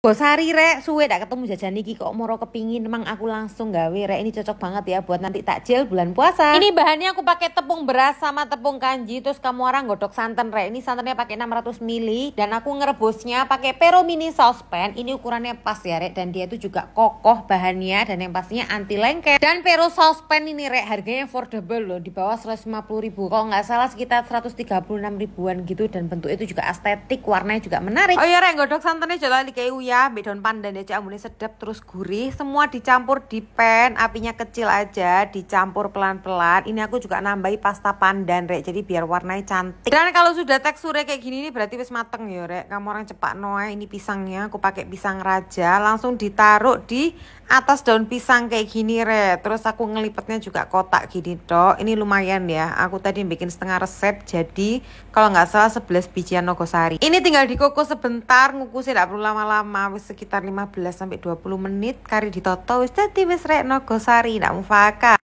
Bosari rek, suwe tak ketemu jajan iki kok moro kepingin emang aku langsung gawe rek ini cocok banget ya buat nanti takjil bulan puasa. Ini bahannya aku pakai tepung beras sama tepung kanji terus kamu orang godok santan rek. Ini santannya pakai 600 ml dan aku ngerebusnya pakai pero mini saucepan. Ini ukurannya pas ya rek dan dia itu juga kokoh bahannya dan yang pastinya anti lengket. Dan pero saucepan ini rek harganya affordable loh di bawah 150 ribu. Kalau nggak salah sekitar 136 ribuan gitu dan bentuknya itu juga estetik, warnanya juga menarik. Oh iya rek, godok santannya jalan kayak ya Mbak daun pandan ya Cak ini sedap terus gurih Semua dicampur di pan Apinya kecil aja Dicampur pelan-pelan Ini aku juga nambahi pasta pandan Rek Jadi biar warnanya cantik Dan kalau sudah teksturnya kayak gini nih Berarti wis mateng ya Rek Kamu orang cepat noe Ini pisangnya Aku pakai pisang raja Langsung ditaruh di atas daun pisang kayak gini re terus aku ngelipatnya juga kotak gini dok ini lumayan ya aku tadi bikin setengah resep jadi kalau nggak salah 11 bijian nogosari ini tinggal dikukus sebentar ngukusnya tidak perlu lama-lama sekitar 15 20 menit kari ditoto wis jadi wis re nogosari nggak mufakat.